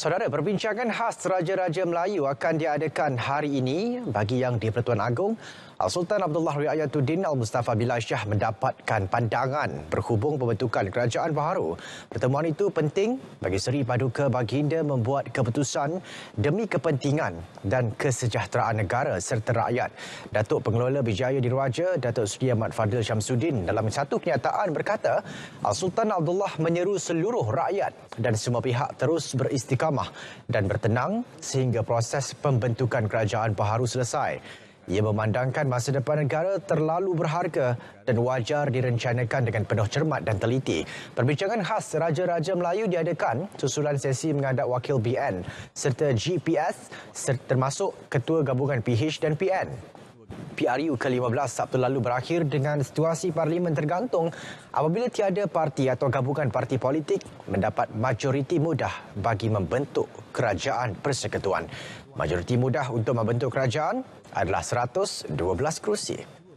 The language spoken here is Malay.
Saudara, perbincangan khas Raja-Raja Melayu akan diadakan hari ini bagi yang di Pertuan Agong. Sultan Abdullah Riayatuddin Al-Mustafa Shah mendapatkan pandangan berhubung pembentukan kerajaan baharu. Pertemuan itu penting bagi Seri Paduka Baginda membuat keputusan demi kepentingan dan kesejahteraan negara serta rakyat. Datuk Pengelola Bijaya Diraja, Datuk Seri Ahmad Fadil Syamsuddin dalam satu kenyataan berkata, Sultan Abdullah menyeru seluruh rakyat dan semua pihak terus beristikamah mahkamah dan bertenang sehingga proses pembentukan kerajaan baharu selesai. Ia memandangkan masa depan negara terlalu berharga dan wajar direncanakan dengan penuh cermat dan teliti. Perbincangan khas Raja-Raja Melayu diadakan susulan sesi mengadap wakil BN serta GPS termasuk ketua gabungan PH dan PN. PRU ke-15 Sabtu lalu berakhir dengan situasi parlimen tergantung apabila tiada parti atau gabungan parti politik mendapat majoriti mudah bagi membentuk kerajaan persekutuan. Majoriti mudah untuk membentuk kerajaan adalah 112 kerusi.